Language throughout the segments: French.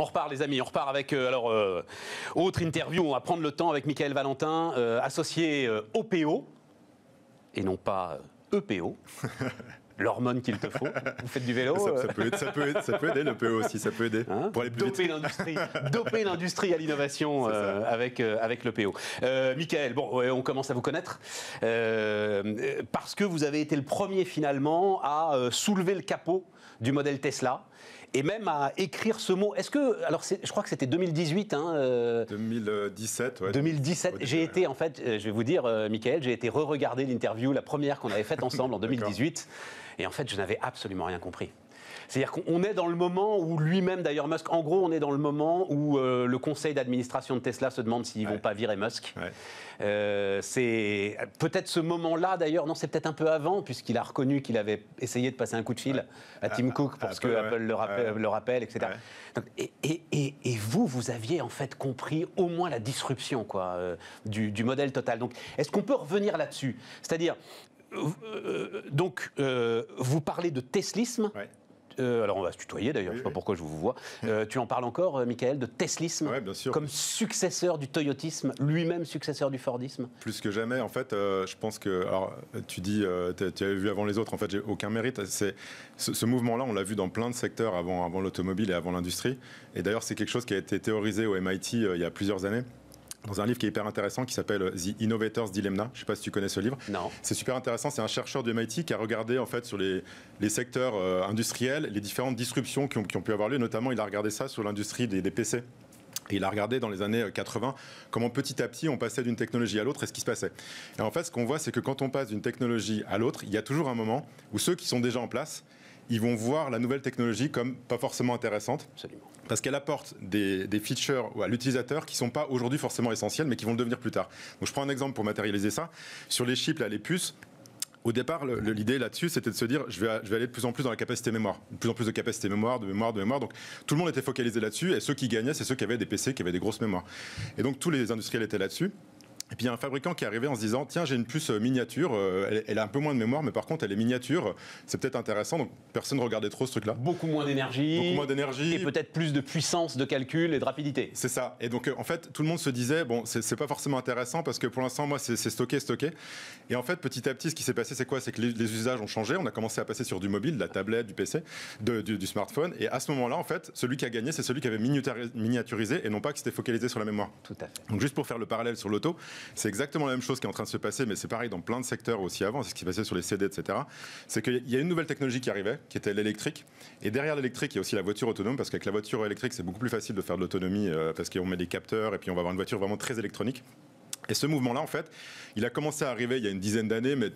On repart, les amis. On repart avec, euh, alors, euh, autre interview. On va prendre le temps avec Michael Valentin, euh, associé OPO, et non pas EPO. E l'hormone qu'il te faut. Vous faites du vélo ça, peut, aider, ça, aussi, ça peut aider. Hein pour aller plus doper l'industrie, doper l'industrie à l'innovation avec, l'EPO. avec le Michael, bon, on commence à vous connaître parce que vous avez été le premier finalement à soulever le capot du modèle Tesla et même à écrire ce mot. Est-ce que, alors je crois que c'était 2018, 2017, hein, euh, ouais. 2017. J'ai été en fait, euh, je vais vous dire, euh, Michael, j'ai été re-regarder l'interview, la première qu'on avait faite ensemble en 2018, et en fait, je n'avais absolument rien compris. C'est-à-dire qu'on est dans le moment où lui-même, d'ailleurs, Musk, en gros, on est dans le moment où euh, le conseil d'administration de Tesla se demande s'ils ne vont pas virer Musk. Euh, c'est peut-être ce moment-là, d'ailleurs, non, c'est peut-être un peu avant, puisqu'il a reconnu qu'il avait essayé de passer un coup de fil à Tim ah, Cook ah, pour ce que Apple le rappelle, etc. et, vous, vous aviez en fait compris au moins la disruption quoi, euh, du, modèle total. Donc, est-ce qu'on peut revenir là-dessus C'est-à-dire, donc, vous parlez de teslisme. Euh, alors on va se tutoyer d'ailleurs, je ne sais pas pourquoi je vous vois. Euh, tu en parles encore, euh, Michael, de Teslisme comme successeur du Toyotisme, lui-même successeur du Fordisme Plus que jamais, en fait, je pense que. Alors tu dis, tu avais vu avant les autres, en fait, j'ai aucun mérite. C'est, ce, mouvement-là, on l'a vu dans plein de secteurs avant l'automobile et avant l'industrie. Et d'ailleurs, c'est quelque chose qui a été théorisé au MIT il y a plusieurs années dans un livre qui est hyper intéressant qui s'appelle The Innovator's Dilemma. Je ne sais pas si tu connais ce livre. Non. C'est super intéressant. C'est un chercheur du MIT qui a regardé en fait sur les, les secteurs euh, industriels les différentes disruptions qui ont, pu avoir lieu. Notamment, il a regardé ça sur l'industrie des, des PC. Et il a regardé dans les années 80 euh, comment petit à petit on passait d'une technologie à l'autre et ce qui se passait. Et en fait, ce qu'on voit, c'est que quand on passe d'une technologie à l'autre, il y a toujours un moment où ceux qui sont déjà en place, ils vont voir la nouvelle technologie comme pas forcément intéressante. Parce qu'elle apporte des, features à l'utilisateur qui ne sont pas aujourd'hui forcément essentielles, mais qui vont le devenir plus tard. Donc je prends un exemple pour matérialiser ça. Sur les chips, les puces, au départ, l'idée là-dessus, c'était de se dire, je vais, je vais aller de plus en plus dans la capacité mémoire, de plus en plus de capacité mémoire, de mémoire, de mémoire. Donc tout le monde était focalisé là-dessus, et ceux qui gagnaient, c'est ceux qui avaient des PC, qui avaient des grosses mémoires. Et donc tous les industriels étaient là-dessus. Et puis il y a un fabricant qui est arrivé en se disant tiens j'ai une puce euh, miniature, euh, elle, a un peu moins de mémoire mais par contre elle est miniature, c'est peut-être intéressant donc personne ne regardait trop ce truc-là. Beaucoup moins d'énergie. Beaucoup moins d'énergie. Et peut-être plus de puissance de calcul et de rapidité. C'est ça. Et donc euh, en fait tout le monde se disait bon c'est pas forcément intéressant parce que pour l'instant moi c'est stocké stocké. Et en fait petit à petit ce qui s'est passé c'est quoi C'est que les, usages ont changé. On a commencé à passer sur du mobile, de la tablette, du PC, du, du, smartphone. Et à ce moment-là en fait celui qui a gagné c'est celui qui avait miniaturisé et non pas qui s'était focalisé sur la mémoire. Tout à fait. Donc juste pour faire le parallèle sur l'auto. C'est exactement la même chose qui est en train de se passer, mais c'est pareil dans plein de secteurs aussi avant, c'est ce qui passait sur les CD, etc. C'est qu'il y a une nouvelle technologie qui arrivait, qui était l'électrique. Et derrière l'électrique, il y a aussi la voiture autonome, parce qu'avec la voiture électrique, c'est beaucoup plus facile de faire de l'autonomie, euh, parce qu'on met des capteurs, et puis on va avoir une voiture vraiment très électronique. Et ce mouvement-là, en fait, il a commencé à arriver il y a une dizaine d'années, mais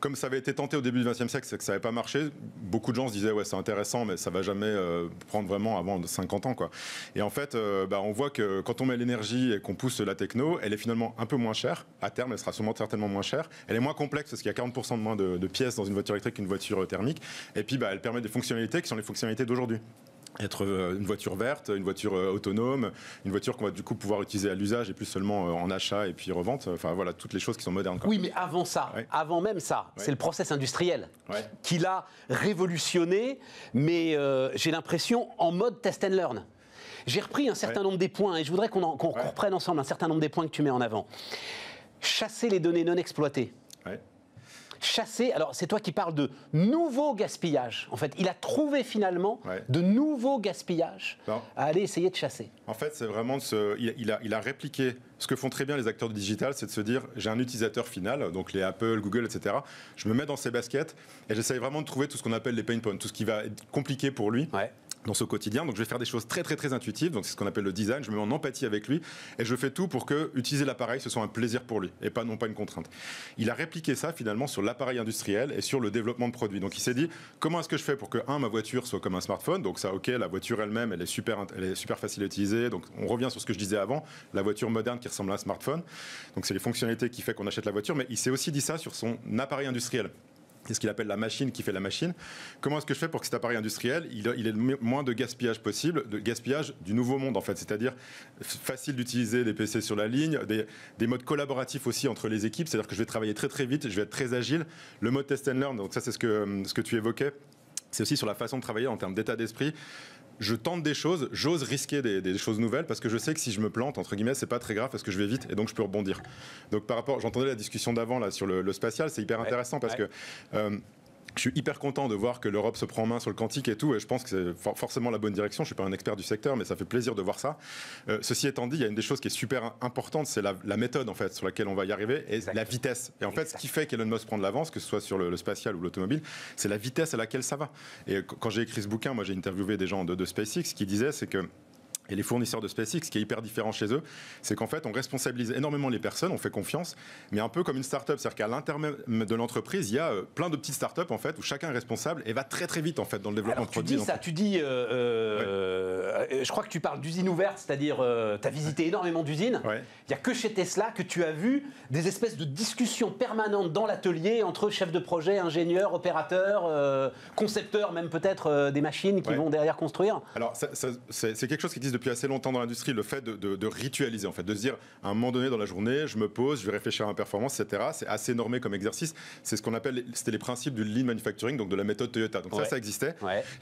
comme ça avait été tenté au début du XXe siècle, c'est que ça n'avait pas marché. Beaucoup de gens se disaient ouais c'est intéressant, mais ça va jamais euh, prendre vraiment avant 50 ans quoi. Et en fait, euh, bah, on voit que quand on met l'énergie et qu'on pousse la techno, elle est finalement un peu moins chère. À terme, elle sera sûrement certainement moins chère. Elle est moins complexe parce qu'il y a 40% de moins de, pièces dans une voiture électrique qu'une voiture thermique. Et puis bah, elle permet des fonctionnalités qui sont les fonctionnalités d'aujourd'hui être euh, une voiture verte, une voiture euh, autonome, une voiture qu'on va du coup pouvoir utiliser à l'usage et plus seulement euh, en achat et puis revente. Enfin voilà, toutes les choses qui sont modernes. Oui, mais avant ça, avant même ça, c'est le process industriel qui l'a révolutionné, mais j'ai l'impression en mode test and learn. J'ai repris un certain nombre des points et je voudrais qu'on reprenne ensemble un certain nombre des points que tu mets en avant. Chasser les données non exploitées chasser. Alors, c'est toi qui parles de nouveaux gaspillages. En fait, il a trouvé finalement de nouveaux gaspillages à aller essayer de chasser. En fait, c'est vraiment ce. Il a, il a répliqué ce que font très bien les acteurs du digital, c'est de se dire j'ai un utilisateur final, donc les Apple, Google, etc. Je me mets dans ses baskets et j'essaye vraiment de trouver tout ce qu'on appelle les pain points, tout ce qui va être compliqué pour lui dans ce quotidien. Donc je vais faire des choses très très intuitives, donc c'est ce qu'on appelle le design, je me mets en empathie avec lui et je fais tout pour que utiliser l'appareil ce soit un plaisir pour lui et pas non pas une contrainte. Il a répliqué ça finalement sur l'appareil industriel et sur le développement de produits. Donc il s'est dit comment est-ce que je fais pour que un ma voiture soit comme un smartphone, donc ça OK, la voiture elle-même elle est super elle est super facile à utiliser. Donc on revient sur ce que je disais avant, la voiture moderne qui ressemble à un smartphone. Donc c'est les fonctionnalités qui fait qu'on achète la voiture, mais il s'est aussi dit ça sur son appareil industriel. C'est ce qu'il appelle la machine qui fait la machine. Comment est-ce que je fais pour que cet appareil industriel, il, ait le moins de gaspillage possible, de gaspillage du nouveau monde en fait, c'est-à-dire facile d'utiliser des PC sur la ligne, des, des, modes collaboratifs aussi entre les équipes, c'est-à-dire que je vais travailler très très vite, je vais être très agile. Le mode test and learn, donc ça c'est ce que, ce que tu évoquais, c'est aussi sur la façon de travailler en termes d'état d'esprit je tente des choses, j'ose risquer des, choses nouvelles parce que je sais que si je me plante, entre guillemets, c'est pas très grave parce que je vais vite et donc je peux rebondir. Donc par rapport, j'entendais la discussion d'avant là sur le, spatial, c'est hyper intéressant parce que euh, je suis hyper content de voir que l'Europe se prend en main sur le quantique et tout, et je pense que c'est forcément la bonne direction. Je suis pas un expert du secteur, mais ça fait plaisir de voir ça. Euh, ceci étant dit, il y a une des choses qui est super importante, c'est la, méthode en fait sur laquelle on va y arriver et la vitesse. Et en fait, ce qui fait qu'Elon Musk prend de l'avance, que ce soit sur le, spatial ou l'automobile, c'est la vitesse à laquelle ça va. Et quand j'ai écrit ce bouquin, moi j'ai interviewé des gens de, de SpaceX qui disaient c'est que et les fournisseurs de SpaceX, ce qui est hyper différent chez eux, c'est qu'en fait, on responsabilise énormément les personnes, on fait confiance, mais un peu comme une start-up. C'est-à-dire qu'à l'intérieur de l'entreprise, il y a euh, plein de petites start-up, en fait, où chacun est responsable et va très, très vite, en fait, dans le développement de produits. Tu dis ça, tu dis. Euh, euh, je crois que tu parles d'usine ouverte c'est-à-dire, tu as visité énormément d'usines. Il n'y a que chez Tesla que tu as vu des espèces de discussions permanentes dans l'atelier entre chefs de projet, ingénieurs, opérateurs, concepteurs, même peut-être des machines qui vont derrière construire. Alors, c'est quelque chose qui existe depuis assez longtemps dans l'industrie, le fait de, ritualiser, en fait, de se dire à un moment donné dans la journée, je me pose, je vais réfléchir à ma performance, etc. C'est assez normé comme exercice. C'est ce qu'on appelle, c'était les principes du lean manufacturing, donc de la méthode Toyota. Donc ça, ça existait.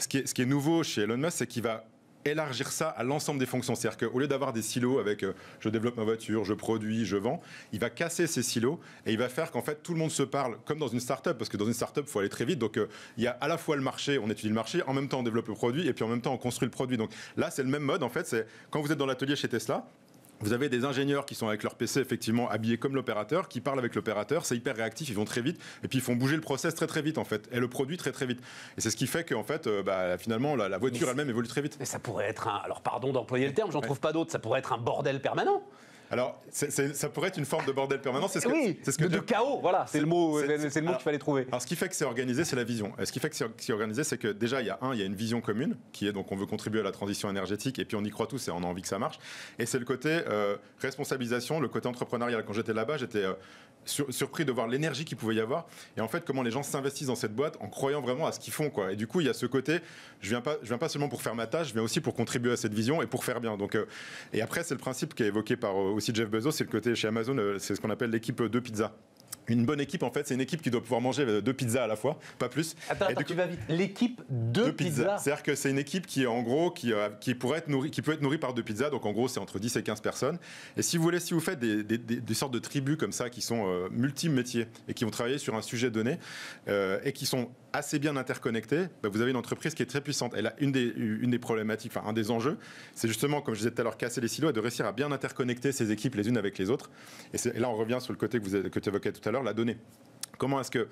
qui est, ce qui est nouveau chez Elon Musk, c'est qu'il va élargir ça à l'ensemble des fonctions. C'est-à-dire qu'au lieu d'avoir des silos avec euh, je développe ma voiture, je produis, je vends, il va casser ces silos et il va faire qu'en fait tout le monde se parle comme dans une start-up, parce que dans une start-up, il faut aller très vite. Donc euh, il y a à la fois le marché, on étudie le marché, en même temps on développe le produit et puis en même temps on construit le produit. Donc là, c'est le même mode en fait. C'est quand vous êtes dans l'atelier chez Tesla, vous avez des ingénieurs qui sont avec leur PC effectivement habillés comme l'opérateur, qui parlent avec l'opérateur, c'est hyper réactif, ils vont très vite, et puis ils font bouger le process très très vite en fait, et le produit très très vite. Et c'est ce qui fait en fait, euh, bah, finalement, la, voiture elle-même évolue très vite. Mais ça pourrait être un, alors pardon d'employer le terme, j'en trouve pas d'autre, ça pourrait être un bordel permanent. Alors, ça pourrait être une forme de bordel permanent. C'est ce que, oui, ce que de, chaos, voilà, c'est le mot, euh, mot qu'il fallait trouver. Alors, ce qui fait que c'est organisé, c'est la vision. Et ce qui fait que c'est, organisé, c'est que déjà, il y a un, il y a une vision commune, qui est donc on veut contribuer à la transition énergétique, et puis on y croit tous et on a envie que ça marche. Et c'est le côté euh, responsabilisation, le côté entrepreneurial. Quand j'étais là-bas, j'étais euh, surpris de voir l'énergie qu'il pouvait y avoir, et en fait, comment les gens s'investissent dans cette boîte en croyant vraiment à ce qu'ils font. Quoi. Et du coup, il y a ce côté, je viens pas, je viens pas seulement pour faire ma tâche, je viens aussi pour contribuer à cette vision et pour faire bien. Donc, et après, c'est le principe qui est évoqué par aussi Jeff Bezos, c'est le côté chez Amazon, euh, c'est ce qu'on appelle l'équipe de pizza. Une bonne équipe, en fait, c'est une équipe qui doit pouvoir manger euh, deux pizzas à la fois, pas plus. Attends, L'équipe de, pizza. C'est-à-dire que c'est une équipe qui, en gros, qui, euh, qui, pourrait être qui peut être nourrie par deux pizzas. Donc, en gros, c'est entre 10 et 15 personnes. Et si vous voulez, si vous faites des, sortes de tribus comme ça, qui sont multi-métiers et qui vont travailler sur un sujet donné et qui sont assez bien interconnecté, bah, vous avez une entreprise qui est très puissante. Elle a une des, problématiques, enfin un des enjeux, c'est justement, comme je disais tout à l'heure, casser les silos et de réussir à bien interconnecter ces équipes les unes avec les autres. Et, là, on revient sur le côté que, vous, que tu évoquais tout à l'heure, la donnée. Comment est-ce que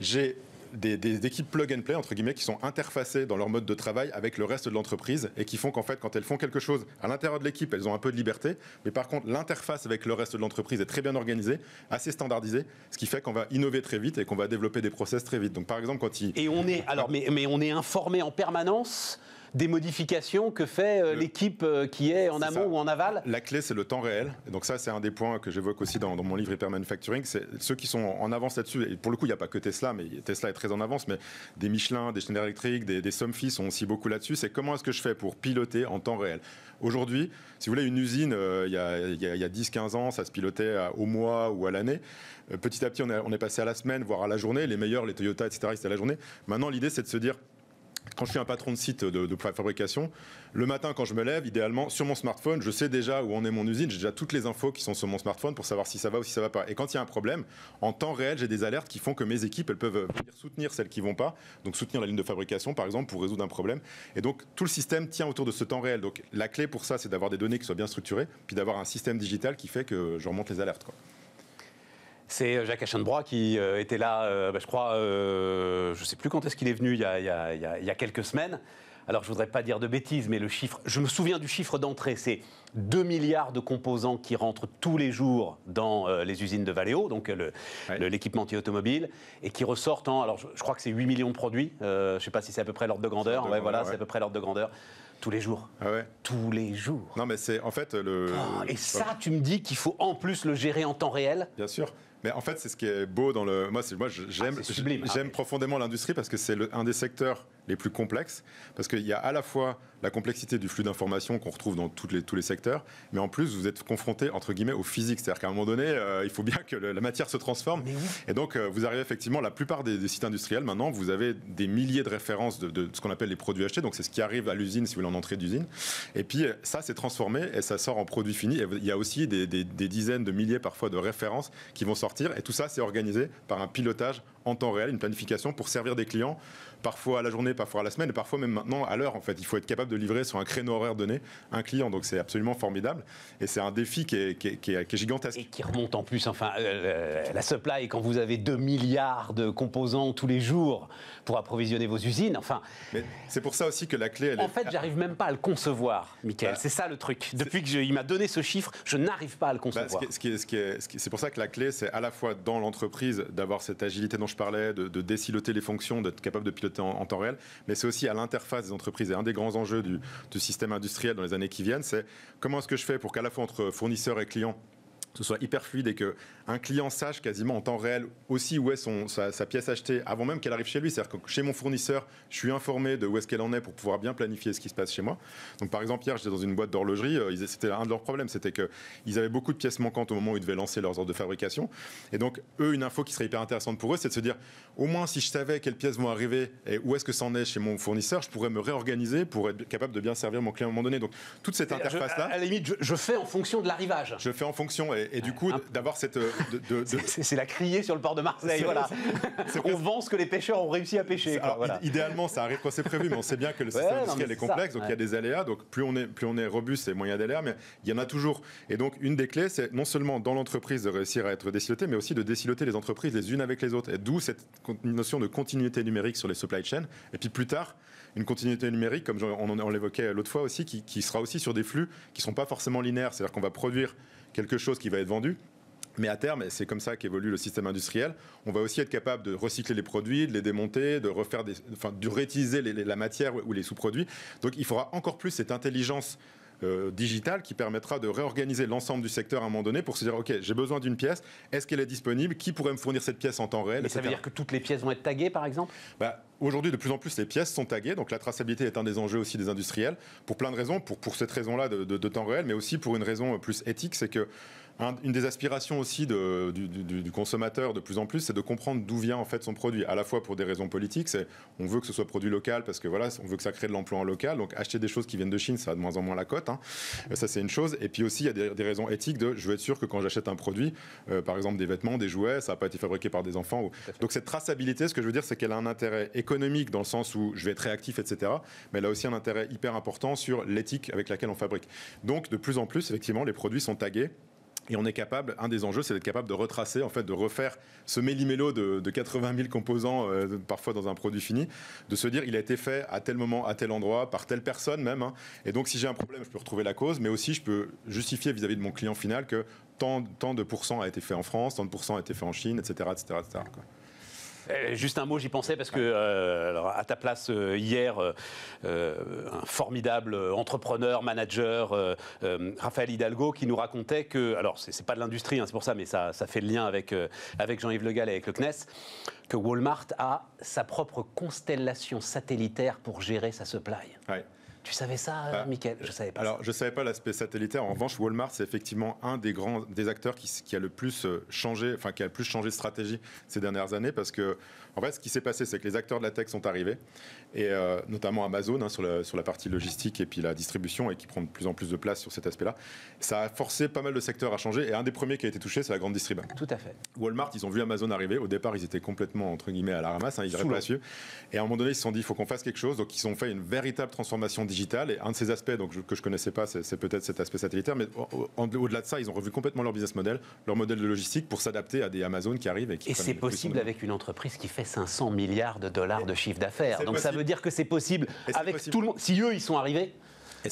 j'ai des, équipes plug and play, entre guillemets, qui sont interfacées dans leur mode de travail avec le reste de l'entreprise et qui font qu'en fait, quand elles font quelque chose à l'intérieur de l'équipe, elles ont un peu de liberté. Mais par contre, l'interface avec le reste de l'entreprise est très bien organisée, assez standardisée, ce qui fait qu'on va innover très vite et qu'on va développer des process très vite. Donc, par exemple, quand ils. Et on est, alors, mais, mais on est informé en permanence des modifications que fait euh, l'équipe euh, qui est en amont ou en aval La clé, c'est le temps réel. donc ça, c'est un des points que j'évoque aussi dans, mon livre Hypermanufacturing. C'est ceux qui sont en avance là-dessus. Et pour le coup, il n'y a pas que Tesla, mais Tesla est très en avance. Mais des Michelin, des Schneider Electric, des, des Somfy sont aussi beaucoup là-dessus. C'est comment est-ce que je fais pour piloter en temps réel Aujourd'hui, si vous voulez, une usine, euh, il y a, a, 10-15 ans, ça se pilotait au mois ou à l'année. Petit à petit, on est, on est passé à la semaine, voire à la journée. Les meilleurs, les Toyota, etc., c'était à la journée. Maintenant, l'idée, c'est de se dire quand je suis un patron de site de, de, fabrication, le matin quand je me lève, idéalement sur mon smartphone, je sais déjà où en est mon usine, j'ai déjà toutes les infos qui sont sur mon smartphone pour savoir si ça va ou si ça va pas. Et quand il y a un problème, en temps réel, j'ai des alertes qui font que mes équipes, elles peuvent soutenir celles qui vont pas, donc soutenir la ligne de fabrication par exemple pour résoudre un problème. Et donc tout le système tient autour de ce temps réel. Donc la clé pour ça, c'est d'avoir des données qui soient bien structurées, puis d'avoir un système digital qui fait que je remonte les alertes. C'est euh, Jacques Aschenbrois qui euh, était là, euh, bah, je crois, je ne sais plus quand est-ce qu'il est venu, il y, a, quelques semaines. Alors je ne voudrais pas dire de bêtises, mais le chiffre, je me souviens du chiffre d'entrée, c'est 2 milliards de composants qui rentrent tous les jours dans les usines de Valeo, donc l'équipement automobile, et qui ressortent en, alors je, crois que c'est 8 millions de produits, je ne sais pas si c'est à peu près l'ordre de grandeur, voilà, c'est à peu près l'ordre de grandeur. Tous les jours. Ah ouais. Tous les jours. Non, mais c'est en fait le. Oh, et ça, tu me dis qu'il faut en plus le gérer en temps réel Bien sûr. Mais en fait, c'est ce qui est beau dans le. Moi, j'aime ah, ah, profondément l'industrie parce que c'est un des secteurs les plus complexes, parce qu'il y a à la fois la complexité du flux d'informations qu'on retrouve dans toutes les, tous les secteurs, mais en plus, vous êtes confronté, entre guillemets, au physique. C'est-à-dire qu'à un moment donné, euh, il faut bien que la matière se transforme. Et donc, euh, vous arrivez effectivement, la plupart des, sites industriels, maintenant, vous avez des milliers de références de, ce qu'on appelle les produits achetés. Donc, c'est ce qui arrive à l'usine, si vous voulez, en entrée d'usine. Et puis, ça, s'est transformé et ça sort en produit fini. il y a aussi des, des dizaines de milliers, parfois, de références qui vont sortir. Et tout ça, c'est organisé par un pilotage en temps réel, une planification pour servir des clients, parfois à la journée, parfois à la semaine, et parfois même maintenant à l'heure. En fait, il faut être capable de livrer sur un créneau horaire donné un client. Donc c'est absolument formidable. Et c'est un défi qui est, gigantesque. Et qui remonte en plus. Enfin, euh, euh, la supply, quand vous avez 2 milliards de composants tous les jours pour approvisionner vos usines, enfin. c'est pour ça aussi que la clé. Elle en fait, j'arrive même pas à le concevoir, Michael. Bah, c'est ça le truc. Depuis qu'il m'a donné ce chiffre, je n'arrive pas à le concevoir. c'est ce pour ça que la clé, c'est à la fois dans l'entreprise d'avoir cette agilité dont je parlais, de, de déciloter les fonctions, d'être capable de piloter en, temps réel, mais c'est aussi à l'interface des entreprises. Et un des grands enjeux du, du système industriel dans les années qui viennent, c'est comment est-ce que je fais pour qu'à la fois entre fournisseurs et clients, ce soit hyper fluide et que un client sache quasiment en temps réel aussi où est son, sa, pièce achetée avant même qu'elle arrive chez lui. C'est-à-dire que chez mon fournisseur, je suis informé de où est-ce qu'elle en est pour pouvoir bien planifier ce qui se passe chez moi. Donc par exemple, hier, j'étais dans une boîte d'horlogerie, euh, c'était un de leurs problèmes, c'était qu'ils avaient beaucoup de pièces manquantes au moment où ils devaient lancer leurs ordres de fabrication. Et donc, eux, une info qui serait hyper intéressante pour eux, c'est de se dire, au moins si je savais quelles pièces vont arriver et où est-ce que ça en est chez mon fournisseur, je pourrais me réorganiser pour être capable de bien servir mon client à un moment donné. Donc toute cette interface-là... À la limite, je, fais en fonction de l'arrivage. Je fais en fonction. Et, du coup, d'avoir cette. Euh, c'est la criée sur le port de Marseille. Voilà. on vend ce que les pêcheurs ont réussi à pêcher. Idéalement, ça arrive quand c'est prévu, mais on sait bien que le système industriel est, complexe, donc il y a des aléas. Donc plus on est, plus on est robuste et moyen d'aléas, mais il y en a toujours. Et donc une des clés, c'est non seulement dans l'entreprise de réussir à être déciloté, mais aussi de déciloter les entreprises les unes avec les autres. Et d'où cette notion de continuité numérique sur les supply chains. Et puis plus tard, une continuité numérique, comme on, on l'évoquait l'autre fois aussi, qui, qui, sera aussi sur des flux qui ne sont pas forcément linéaires. C'est-à-dire qu'on va produire quelque chose qui va être vendu. Mais à terme, et c'est comme ça qu'évolue le système industriel, on va aussi être capable de recycler les produits, de les démonter, de refaire enfin, réutiliser la matière ou les sous-produits. Donc il faudra encore plus cette intelligence euh, qui permettra de réorganiser l'ensemble du secteur à un moment donné pour se dire ok j'ai besoin d'une pièce, est-ce qu'elle est disponible, qui pourrait me fournir cette pièce en temps réel. Et ça veut dire que toutes les pièces vont être taguées par exemple bah, Aujourd'hui, de plus en plus, les pièces sont taguées, donc la traçabilité est un des enjeux aussi des industriels, pour plein de raisons, pour, pour cette raison-là de, de temps réel, mais aussi pour une raison plus éthique, c'est que une des aspirations aussi du, consommateur de plus en plus, c'est de comprendre d'où vient en fait son produit. À la fois pour des raisons politiques, c'est on veut que ce soit produit local parce que voilà, on veut que ça crée de l'emploi en local. Donc acheter des choses qui viennent de Chine, ça a de moins en moins la cote. Hein. Euh, ça c'est une chose. Et puis aussi il y a des, raisons éthiques de je veux être sûr que quand j'achète un produit, euh, par exemple des vêtements, des jouets, ça n'a pas été fabriqué par des enfants. Donc cette traçabilité, ce que je veux dire, c'est qu'elle a un intérêt économique dans le sens où je vais être réactif, etc. Mais elle a aussi un intérêt hyper important sur l'éthique avec laquelle on fabrique. Donc de plus en plus, effectivement, les produits sont tagués et on est capable, un des enjeux, c'est d'être capable de retracer, en fait, de refaire ce méli-mélo de, 80 000 composants, euh, parfois dans un produit fini, de se dire, il a été fait à tel moment, à tel endroit, par telle personne même. Hein. Et donc, si j'ai un problème, je peux retrouver la cause, mais aussi, je peux justifier vis-à-vis de mon client final que tant, de pourcents a été fait en France, tant de pourcents a été fait en Chine, etc., etc., euh, juste un mot, j'y pensais parce que euh, à ta place euh, hier, un formidable entrepreneur, manager, Raphaël Hidalgo, qui nous racontait que, alors c'est pas de l'industrie, hein, c'est pour ça, mais ça, fait le lien avec, avec Jean-Yves Le Gall et avec le CNES, que Walmart a sa propre constellation satellitaire pour gérer sa supply. Tu savais ça, ah, Mickaël Je savais pas. Alors, je savais pas l'aspect satellitaire. En revanche, Walmart, c'est effectivement un des grands des acteurs qui, qui, a le plus euh, changé, enfin qui a le plus changé de stratégie ces dernières années, parce que en fait, ce qui s'est passé, c'est que les acteurs de la tech sont arrivés, et euh, notamment Amazon hein, sur, la, sur, la, partie logistique et puis la distribution, et qui prend de plus en plus de place sur cet aspect-là. Ça a forcé pas mal de secteurs à changer, et un des premiers qui a été touché, c'est la grande distribution. Tout à fait. Walmart, ils ont vu Amazon arriver. Au départ, ils étaient complètement, entre guillemets, à la ramasse, hein, ils pas Et à un moment donné, ils se sont dit, il faut qu'on fasse quelque chose. Donc, ils ont fait une véritable transformation digitale, et un de ces aspects donc, que je connaissais pas, c'est peut-être cet aspect satellitaire, mais au-delà de ça, ils ont revu complètement leur business model, leur modèle de logistique pour s'adapter à des Amazon qui arrivent. Et, et c'est possible avec une entreprise qui fait 500 milliards de dollars de chiffre d'affaires. Donc ça veut dire que c'est possible avec tout le monde. Si eux, ils sont arrivés.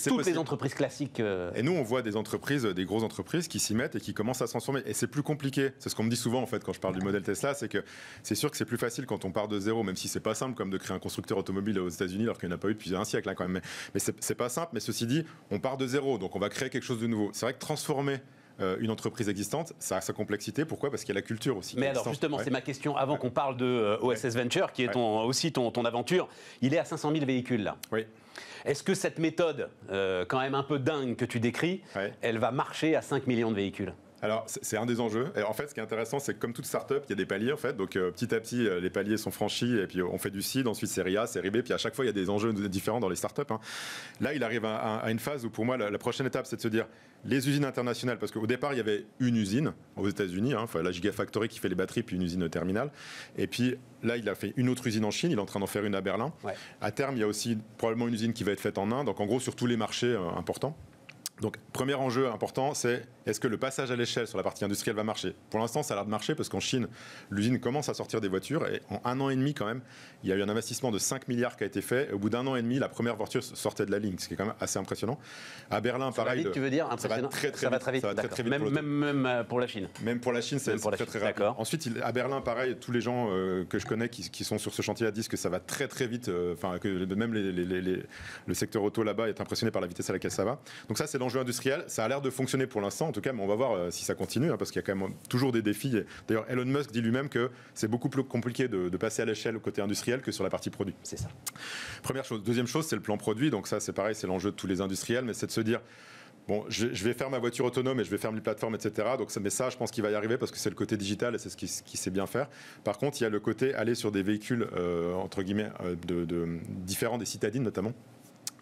toutes les entreprises classiques. Euh, et nous, on voit des entreprises, des grosses entreprises qui s'y mettent et qui commencent à se transformer. Et c'est plus compliqué. C'est ce qu'on me dit souvent, en fait, quand je parle du modèle Tesla, c'est que c'est sûr que c'est plus facile quand on part de zéro, même si c'est pas simple, comme de créer un constructeur automobile aux États-Unis, alors qu'il n'y en a pas eu depuis un siècle, hein, quand même. Mais, mais c'est pas simple. Mais ceci dit, on part de zéro, donc on va créer quelque chose de nouveau. C'est vrai que transformer euh, une entreprise existante, ça a sa complexité. Pourquoi Parce qu'il y a la culture aussi. Mais alors justement, c'est ma question avant qu'on parle de euh, OSS Venture, qui est aussi ton, aventure. Il est à 500 000 véhicules là. Oui. Est-ce que cette méthode, euh, quand même un peu dingue que tu décris, elle va marcher à 5 millions de véhicules alors, c'est un des enjeux. Et en fait, ce qui est intéressant, c'est que comme toute start-up, il y a des paliers, en fait. Donc, euh, petit à petit, euh, les paliers sont franchis, et puis euh, on fait du seed, ensuite série A, série B, puis à chaque fois, il y a des enjeux différents dans les startups. Hein. Là, il arrive à, une phase où, pour moi, la, prochaine étape, c'est de se dire les usines internationales, parce qu'au départ, il y avait une usine aux États-Unis, hein, la Gigafactory qui fait les batteries, puis une usine terminale. Et puis, Là, il a fait une autre usine en Chine, il est en train d'en faire une à Berlin. À terme, il y a aussi probablement une usine qui va être faite en Inde, donc en gros sur tous les marchés importants. Donc, premier enjeu important, c'est est-ce que le passage à l'échelle sur la partie industrielle va marcher Pour l'instant, ça a l'air de marcher parce qu'en Chine, l'usine commence à sortir des voitures et en un an et demi, quand même, il y a eu un investissement de 5 milliards qui a été fait. Et au bout d'un an et demi, la première voiture sortait de la ligne, ce qui est quand même assez impressionnant. À Berlin, pareil. dire Ça va très, très, vite. Ça va très, très vite même, pour même, euh, pour la Chine. Même pour la Chine, c'est très, très rapide. Ensuite, à Berlin, pareil, tous les gens euh, que je connais qui, sont sur ce chantier disent que ça va très, très vite. Euh, enfin, que même les, le secteur auto là-bas est impressionné par la vitesse à laquelle ça va. Donc, ça, c'est enjeu industriel, Ça a l'air de fonctionner pour l'instant, en tout cas, mais on va voir euh, si ça continue, hein, parce qu'il y a quand même toujours des défis. D'ailleurs, Elon Musk dit lui-même que c'est beaucoup plus compliqué de, passer à l'échelle côté industriel que sur la partie produit. C'est ça. Première chose. Deuxième chose, c'est le plan produit. Donc ça, c'est pareil, c'est l'enjeu de tous les industriels, mais c'est de se dire bon, je, vais faire ma voiture autonome et je vais faire mes plateformes, etc. Donc, mais ça, je pense qu'il va y arriver parce que c'est le côté digital et c'est ce qui, sait bien faire. Par contre, il y a le côté aller sur des véhicules, euh, entre guillemets, euh, de, différents des citadines notamment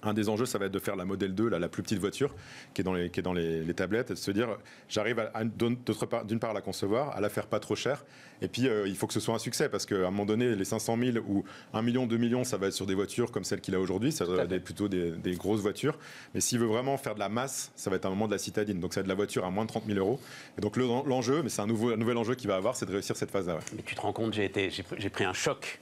un des enjeux, ça va être de faire la modèle 2, la plus petite voiture qui est dans les, tablettes, et de se dire, j'arrive d'une part, part à la concevoir, à la faire pas trop chère, et puis, euh, il faut que ce soit un succès parce qu'à un moment donné, les 500 000 ou 1 million, 2 millions, ça va être sur des voitures comme celle qu'il a aujourd'hui. Ça va être plutôt des, grosses voitures. Mais s'il veut vraiment faire de la masse, ça va être un moment de la citadine. Donc, ça va être de la voiture à moins de 30 000 euros. Et donc, l'enjeu, mais c'est un, nouvel enjeu qu'il va avoir, c'est de réussir cette phase-là. Mais tu te rends compte, j'ai pris un choc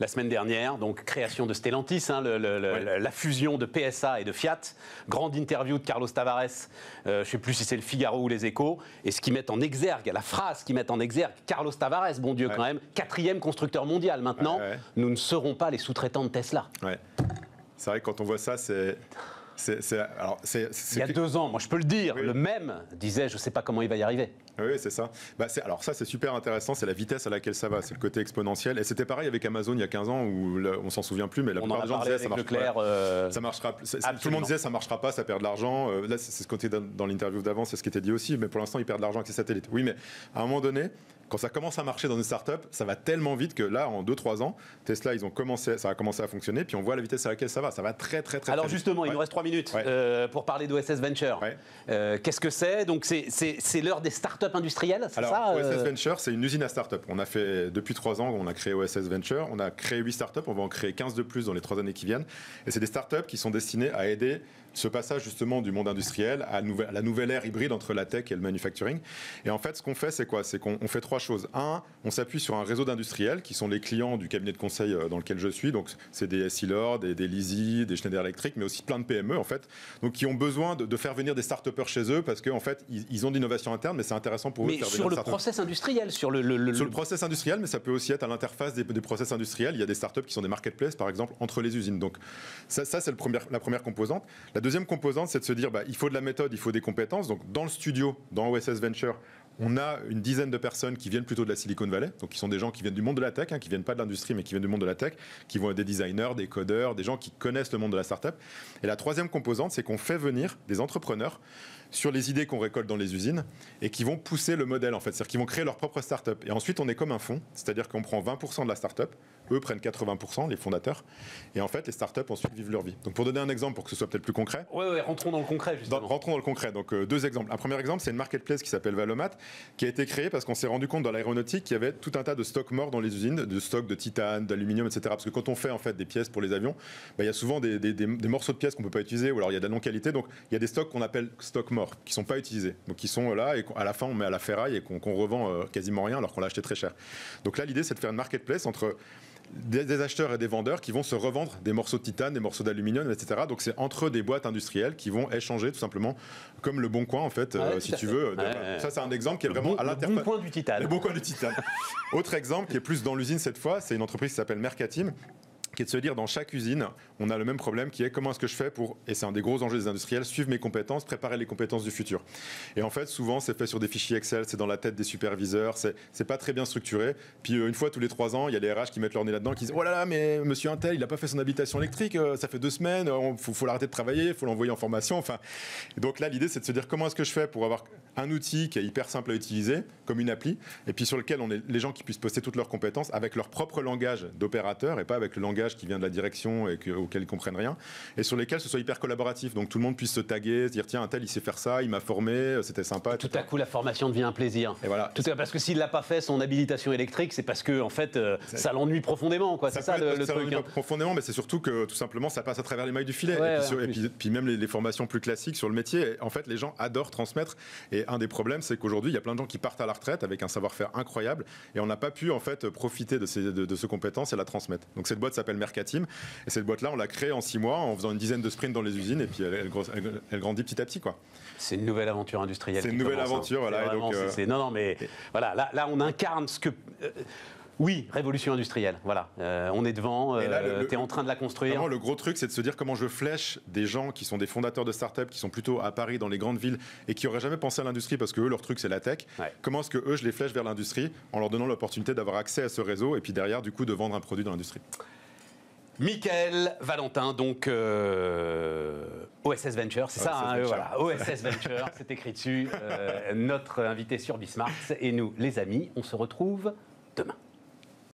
la semaine dernière, donc création de Stellantis, hein, la fusion de PSA et de Fiat, grande interview de Carlos Tavares, euh, je ne sais plus si c'est le Figaro ou les Échos, et ce qu'ils mettent en exergue, la phrase qu'ils mettent en exergue, Carlos Tavares bon Dieu quand même, quatrième constructeur mondial. Maintenant, nous ne serons pas les sous-traitants de Tesla. C'est vrai que quand on voit ça, c'est... Il y a deux ans, moi je peux le dire, le même disait je ne sais pas comment il va y arriver. Ah oui, c'est ça. Bah, alors ça, c'est super intéressant, c'est la vitesse à laquelle ça va, c'est le côté exponentiel. Et c'était pareil avec Amazon il y a 15 ans, où on s'en souvient plus, mais la plupart des gens disaient ça euh, marchera, marchera Tout le monde disait ça marchera pas, ça perd de l'argent. Euh, là, c'est ce côté dans l'interview d'avant, c'est ce qui était dit aussi, mais pour l'instant, ils perdent de l'argent avec ces satellites. Oui, mais à un moment donné, quand ça commence à marcher dans une start-up, ça va tellement vite que là, en 2-3 ans, Tesla, ils ont commencé, ça a commencé à fonctionner, puis on voit la vitesse à laquelle ça va. Ça va très, très, très Alors, justement, il nous reste 3 minutes euh, pour parler d'OSS Venture. Qu'est-ce que c'est Donc, c'est l'heure des start industrielle, c'est ça euh OSS Venture, c'est une usine à start-up. On a fait, depuis trois ans, on a créé OSS Venture. On a créé huit start-up. On va en créer 15 de plus dans les trois années qui viennent. Et c'est des start-up qui sont destinées à aider ce passage justement du monde industriel à, la nouvelle ère hybride entre la tech et le manufacturing. Et en fait, ce qu'on fait, c'est quoi C'est qu'on fait trois choses. Un, on s'appuie sur un réseau d'industriels qui sont les clients du cabinet de conseil euh, dans lequel je suis. Donc, c'est des Silor, des, des des Schneider Electric, mais aussi plein de PME en fait, donc qui ont besoin de, faire venir des start-upers chez eux parce qu'en fait, ils, ont d'innovation interne, mais c'est intéressant pour eux. de faire sur le process industriel, sur le, le, sur le process industriel, mais ça peut aussi être à l'interface des, process industriels. Il y a des start-up qui sont des marketplaces, par exemple, entre les usines. Donc, ça, ça c'est la première composante. La deuxième composante, c'est de se dire, bah, il faut de la méthode, il faut des compétences. Donc, dans le studio, dans OSS Venture, on a une dizaine de personnes qui viennent plutôt de la Silicon Valley, donc qui sont des gens qui viennent du monde de la tech, hein, qui viennent pas de l'industrie, mais qui viennent du monde de la tech, qui vont être des designers, des codeurs, des gens qui connaissent le monde de la startup. Et la troisième composante, c'est qu'on fait venir des entrepreneurs sur les idées qu'on récolte dans les usines et qui vont pousser le modèle en fait, c'est-à-dire qu'ils vont créer leur propre startup. Et ensuite, on est comme un fonds, c'est-à-dire qu'on prend 20% de la startup, eux prennent 80%, les fondateurs, et en fait, les startups ensuite vivent leur vie. Donc, pour donner un exemple, pour que ce soit peut-être plus concret. Oui, rentrons dans le concret rentrons dans le concret. Donc, euh, deux exemples. Un premier exemple, c'est une marketplace qui s'appelle Valomat, qui a été créé parce qu'on s'est rendu compte dans l'aéronautique qu'il y avait tout un tas de stocks morts dans les usines, de stocks de titane, d'aluminium, etc. Parce que quand on fait en fait des pièces pour les avions, bah, il y a souvent des, morceaux de pièces qu'on ne peut pas utiliser, ou alors il y a de la non-qualité. Donc il y a des stocks qu'on appelle stocks morts, qui ne sont pas utilisés. Donc qui sont là, et à la fin on met à la ferraille et qu'on revend euh, quasiment rien alors qu'on l'a acheté très cher. Donc là l'idée c'est de faire une marketplace entre des, acheteurs et des vendeurs qui vont se revendre des morceaux de titane, des morceaux d'aluminium, etc. Donc c'est entre des boîtes industrielles qui vont échanger tout simplement, comme le bon coin en fait, ah euh, si tu veux. Euh, Ça c'est un exemple qui est vraiment à l'intérieur. Le bon Le bon coin du titane. Autre exemple qui est plus dans l'usine cette fois, c'est une entreprise qui s'appelle Mercatim qui est de se dire dans chaque usine, on a le même problème qui est comment est-ce que je fais pour, et c'est un des gros enjeux des industriels, suivre mes compétences, préparer les compétences du futur. Et en fait, souvent, c'est fait sur des fichiers Excel, c'est dans la tête des superviseurs, c'est pas très bien structuré. Puis euh, une fois tous les trois ans, il y a les RH qui mettent leur nez là-dedans, qui disent Oh là là, mais monsieur Intel, il n'a pas fait son habitation électrique, euh, ça fait deux semaines, il faut, l'arrêter de travailler, il faut l'envoyer en formation. Enfin, donc là, l'idée, c'est de se dire comment est-ce que je fais pour avoir un outil qui est hyper simple à utiliser, comme une appli, et puis sur lequel on est les gens qui puissent poster toutes leurs compétences avec leur propre langage d'opérateur et pas avec le langage qui vient de la direction et que, auquel ils comprennent rien, et sur lesquels ce soit hyper collaboratif, donc tout le monde puisse se taguer, se dire tiens, un tel il sait faire ça, il m'a formé, euh, c'était sympa. Tout à coup, la formation devient un plaisir. Et voilà. Tout parce que s'il l'a pas fait son habilitation électrique, c'est parce que en fait, euh, ça l'ennuie profondément, quoi. C'est ça, le, ça truc. Hein. Profondément, mais c'est surtout que tout simplement, ça passe à travers les mailles du filet. et, puis, même les, formations plus classiques sur le métier, en fait, les gens adorent transmettre. Et un des problèmes, c'est qu'aujourd'hui, il y a plein de gens qui partent à la retraite avec un savoir-faire incroyable, et on n'a pas pu en fait profiter de ces, de, de ces compétences et la transmettre. Donc cette boîte s'appelle Mercatim. Et cette boîte-là, on l'a créée en six mois en faisant une dizaine de sprints dans les usines et puis elle, grandit petit à petit. quoi. C'est une nouvelle aventure industrielle. C'est une nouvelle hein. aventure, voilà. Et euh, Non, non, mais voilà, là, on incarne ce que. Euh, oui, révolution industrielle, voilà. Euh, on est devant, tu es en train de la construire. le gros truc, c'est de se dire comment je flèche des gens qui sont des fondateurs de start-up, qui sont plutôt à Paris, dans les grandes villes, et qui n'auraient jamais pensé à l'industrie parce que eux, leur truc, c'est la tech. Comment est-ce que eux, je les flèche vers l'industrie en leur donnant l'opportunité d'avoir accès à ce réseau et puis derrière, du coup, de vendre un produit dans l'industrie Michael Valentin, donc euh, OSS Venture, c'est ça, OSS hein, euh, Venture, c'est écrit dessus. Euh, notre invité sur Bismarck et nous, les amis, on se retrouve demain.